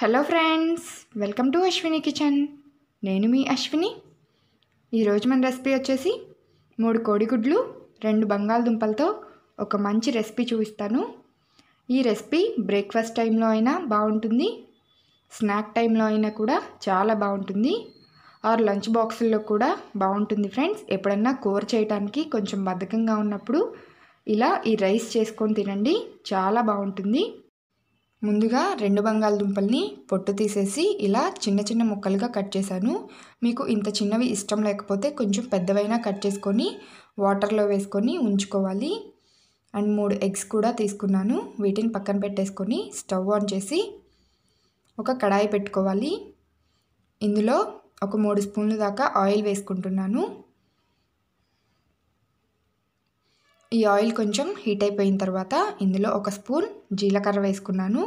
hello friends welcome to Ashwini kitchen నేను మీ అశ్విని ఈరోజు మన రెసిపీ వచ్చేసి మూడు కోడిగుడ్లు రెండు బంగాళదుంపలతో ఒక మంచి రెసిపీ చూపిస్తాను ఈ రెసిపీ బ్రేక్ఫాస్ట్ టైంలో అయినా బాగుంటుంది స్నాక్ టైంలో అయినా కూడా చాలా బాగుంటుంది ఆర్ లంచ్ బాక్సుల్లో కూడా బాగుంటుంది ఫ్రెండ్స్ ఎప్పుడన్నా కూర చేయడానికి కొంచెం బద్ధకంగా ఉన్నప్పుడు ఇలా ఈ రైస్ చేసుకొని తినండి చాలా బాగుంటుంది ముందుగా రెండు బంగాళదుంపల్ని పొట్టు తీసేసి ఇలా చిన్న చిన్న ముక్కలుగా కట్ చేశాను మీకు ఇంత చిన్నవి ఇష్టం లేకపోతే కొంచెం పెద్దవైనా కట్ చేసుకొని వాటర్లో వేసుకొని ఉంచుకోవాలి అండ్ మూడు ఎగ్స్ కూడా తీసుకున్నాను వీటిని పక్కన పెట్టేసుకొని స్టవ్ ఆన్ చేసి ఒక కడాయి పెట్టుకోవాలి ఇందులో ఒక మూడు స్పూన్లు దాకా ఆయిల్ వేసుకుంటున్నాను ఈ ఆయిల్ కొంచెం హీట్ అయిపోయిన తర్వాత ఇందులో ఒక స్పూన్ జీలకర్ర వేసుకున్నాను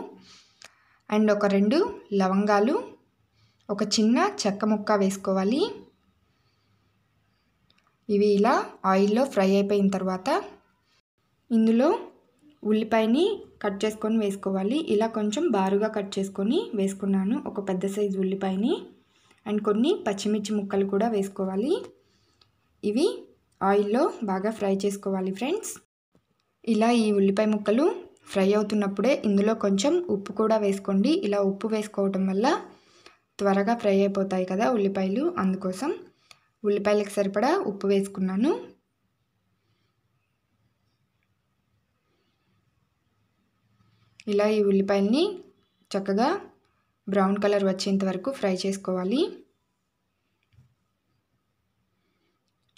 అండ్ ఒక రెండు లవంగాలు ఒక చిన్న చెక్క ముక్క వేసుకోవాలి ఇవి ఇలా ఆయిల్లో ఫ్రై అయిపోయిన తర్వాత ఇందులో ఉల్లిపాయని కట్ చేసుకొని వేసుకోవాలి ఇలా కొంచెం బారుగా కట్ చేసుకొని వేసుకున్నాను ఒక పెద్ద సైజు ఉల్లిపాయని అండ్ కొన్ని పచ్చిమిర్చి ముక్కలు కూడా వేసుకోవాలి ఇవి ఆయిల్లో బాగా ఫ్రై చేసుకోవాలి ఫ్రెండ్స్ ఇలా ఈ ఉల్లిపాయ ముక్కలు ఫ్రై అవుతున్నప్పుడే ఇందులో కొంచెం ఉప్పు కూడా వేసుకోండి ఇలా ఉప్పు వేసుకోవటం వల్ల త్వరగా ఫ్రై అయిపోతాయి కదా ఉల్లిపాయలు అందుకోసం ఉల్లిపాయలకు సరిపడా ఉప్పు వేసుకున్నాను ఇలా ఈ ఉల్లిపాయల్ని చక్కగా బ్రౌన్ కలర్ వచ్చేంత వరకు ఫ్రై చేసుకోవాలి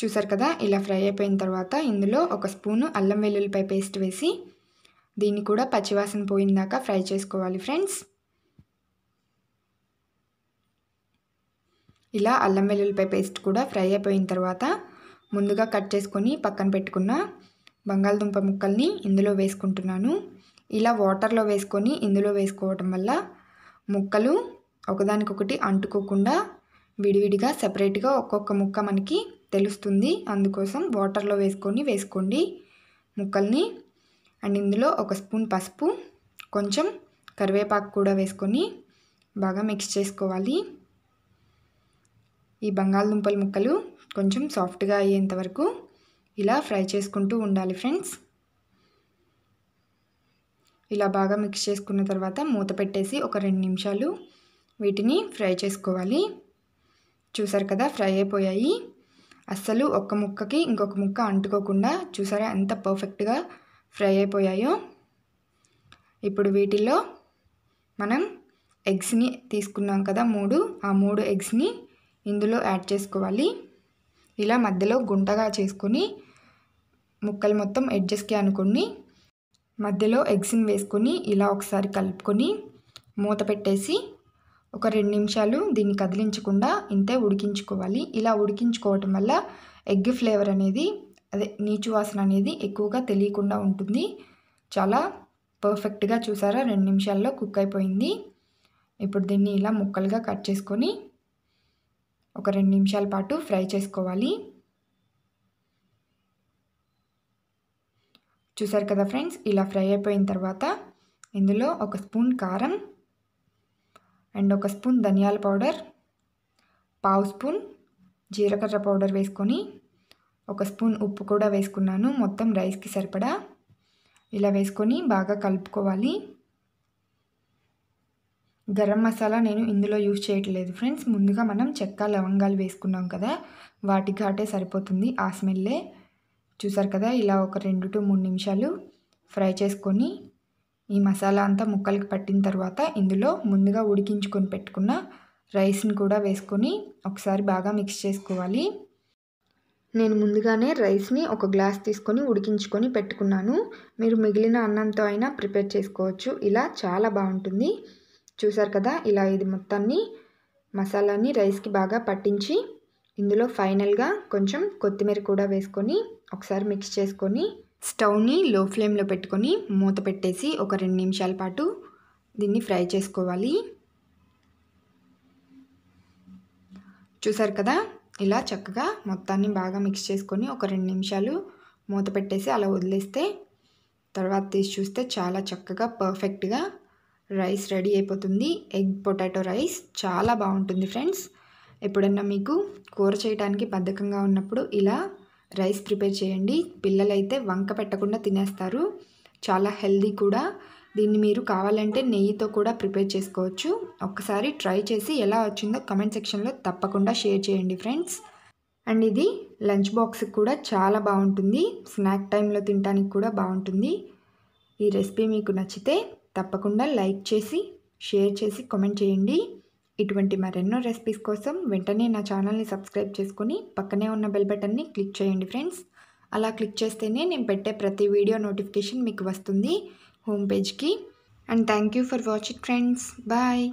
చూసారు కదా ఇలా ఫ్రై అయిపోయిన తర్వాత ఇందులో ఒక స్పూను అల్లం వెల్లుల్లిపై పేస్ట్ వేసి దీన్ని కూడా పచ్చివాసన పోయిందాక ఫ్రై చేసుకోవాలి ఫ్రెండ్స్ ఇలా అల్లం వెల్లుల్లిపై పేస్ట్ కూడా ఫ్రై అయిపోయిన తర్వాత ముందుగా కట్ చేసుకొని పక్కన పెట్టుకున్న బంగాళదుంప ముక్కల్ని ఇందులో వేసుకుంటున్నాను ఇలా వాటర్లో వేసుకొని ఇందులో వేసుకోవటం వల్ల ముక్కలు ఒకదానికొకటి అంటుకోకుండా విడివిడిగా సపరేట్గా ఒక్కొక్క ముక్క మనకి తెలుస్తుంది అందుకోసం వాటర్లో వేసుకొని వేసుకోండి ముక్కల్ని అండ్ ఇందులో ఒక స్పూన్ పసుపు కొంచెం కరివేపాకు కూడా వేసుకొని బాగా మిక్స్ చేసుకోవాలి ఈ బంగాళదుంపల ముక్కలు కొంచెం సాఫ్ట్గా అయ్యేంత వరకు ఇలా ఫ్రై చేసుకుంటూ ఉండాలి ఫ్రెండ్స్ ఇలా బాగా మిక్స్ చేసుకున్న తర్వాత మూత పెట్టేసి ఒక రెండు నిమిషాలు వీటిని ఫ్రై చేసుకోవాలి చూసారు కదా ఫ్రై అయిపోయాయి అస్సలు ఒక్క ముక్కకి ఇంకొక ముక్క అంటుకోకుండా చూసారా ఎంత పర్ఫెక్ట్గా ఫ్రై అయిపోయాయో ఇప్పుడు వీటిల్లో మనం ఎగ్స్ని తీసుకున్నాం కదా మూడు ఆ మూడు ఎగ్స్ని ఇందులో యాడ్ చేసుకోవాలి ఇలా మధ్యలో గుంటగా చేసుకొని ముక్కలు మొత్తం ఎడ్జెస్కి అనుకుని మధ్యలో ఎగ్స్ని వేసుకొని ఇలా ఒకసారి కలుపుకొని మూత పెట్టేసి ఒక రెండు నిమిషాలు దీన్ని కదిలించకుండా ఇంతే ఉడికించుకోవాలి ఇలా ఉడికించుకోవటం వల్ల ఎగ్ ఫ్లేవర్ అనేది అదే నీచు వాసన అనేది ఎక్కువగా తెలియకుండా ఉంటుంది చాలా పర్ఫెక్ట్గా చూసారా రెండు నిమిషాల్లో కుక్ అయిపోయింది ఇప్పుడు దీన్ని ఇలా ముక్కలుగా కట్ చేసుకొని ఒక రెండు నిమిషాల పాటు ఫ్రై చేసుకోవాలి చూసారు కదా ఫ్రెండ్స్ ఇలా ఫ్రై అయిపోయిన తర్వాత ఇందులో ఒక స్పూన్ కారం అండ్ ఒక స్పూన్ ధనియాల పౌడర్ పావు స్పూన్ జీలకర్ర పౌడర్ వేసుకొని ఒక స్పూన్ ఉప్పు కూడా వేసుకున్నాను మొత్తం రైస్కి సరిపడా ఇలా వేసుకొని బాగా కలుపుకోవాలి గరం మసాలా నేను ఇందులో యూజ్ చేయట్లేదు ఫ్రెండ్స్ ముందుగా మనం చెక్క లవంగాలు వేసుకున్నాం కదా వాటి ఘాటే సరిపోతుంది ఆ స్మెల్లే చూసారు కదా ఇలా ఒక రెండు టు మూడు నిమిషాలు ఫ్రై చేసుకొని ఈ మసాలా అంతా ముక్కలకి పట్టిన తర్వాత ఇందులో ముందుగా ఉడికించుకొని పెట్టుకున్న రైస్ని కూడా వేసుకొని ఒకసారి బాగా మిక్స్ చేసుకోవాలి నేను ముందుగానే రైస్ని ఒక గ్లాస్ తీసుకొని ఉడికించుకొని పెట్టుకున్నాను మీరు మిగిలిన అన్నంతో అయినా ప్రిపేర్ చేసుకోవచ్చు ఇలా చాలా బాగుంటుంది చూసారు కదా ఇలా ఇది మొత్తాన్ని మసాలాని రైస్కి బాగా పట్టించి ఇందులో ఫైనల్గా కొంచెం కొత్తిమీర కూడా వేసుకొని ఒకసారి మిక్స్ చేసుకొని స్టవ్ని లో ఫ్లేమ్లో పెట్టుకొని మూత పెట్టేసి ఒక రెండు నిమిషాల పాటు దీన్ని ఫ్రై చేసుకోవాలి చూసారు కదా ఇలా చక్కగా మొత్తాన్ని బాగా మిక్స్ చేసుకొని ఒక రెండు నిమిషాలు మూత పెట్టేసి అలా వదిలేస్తే తర్వాత తీసి చూస్తే చాలా చక్కగా పర్ఫెక్ట్గా రైస్ రెడీ అయిపోతుంది ఎగ్ పొటాటో రైస్ చాలా బాగుంటుంది ఫ్రెండ్స్ ఎప్పుడన్నా మీకు కూర చేయడానికి బద్ధకంగా ఉన్నప్పుడు ఇలా రైస్ ప్రిపేర్ చేయండి పిల్లలైతే వంక పెట్టకుండా తినేస్తారు చాలా హెల్దీ కూడా దీన్ని మీరు కావాలంటే నెయ్యితో కూడా ప్రిపేర్ చేసుకోవచ్చు ఒక్కసారి ట్రై చేసి ఎలా వచ్చిందో కమెంట్ సెక్షన్లో తప్పకుండా షేర్ చేయండి ఫ్రెండ్స్ అండ్ ఇది లంచ్ బాక్స్కి కూడా చాలా బాగుంటుంది స్నాక్ టైంలో తినడానికి కూడా బాగుంటుంది ఈ రెసిపీ మీకు నచ్చితే తప్పకుండా లైక్ చేసి షేర్ చేసి కామెంట్ చేయండి ఇటువంటి మరెన్నో రెసిపీస్ కోసం వెంటనే నా ఛానల్ని సబ్స్క్రైబ్ చేసుకుని పక్కనే ఉన్న బెల్ బటన్ని క్లిక్ చేయండి ఫ్రెండ్స్ అలా క్లిక్ చేస్తేనే నేను పెట్టే ప్రతి వీడియో నోటిఫికేషన్ మీకు వస్తుంది హోమ్ పేజ్కి and thank you for watching friends bye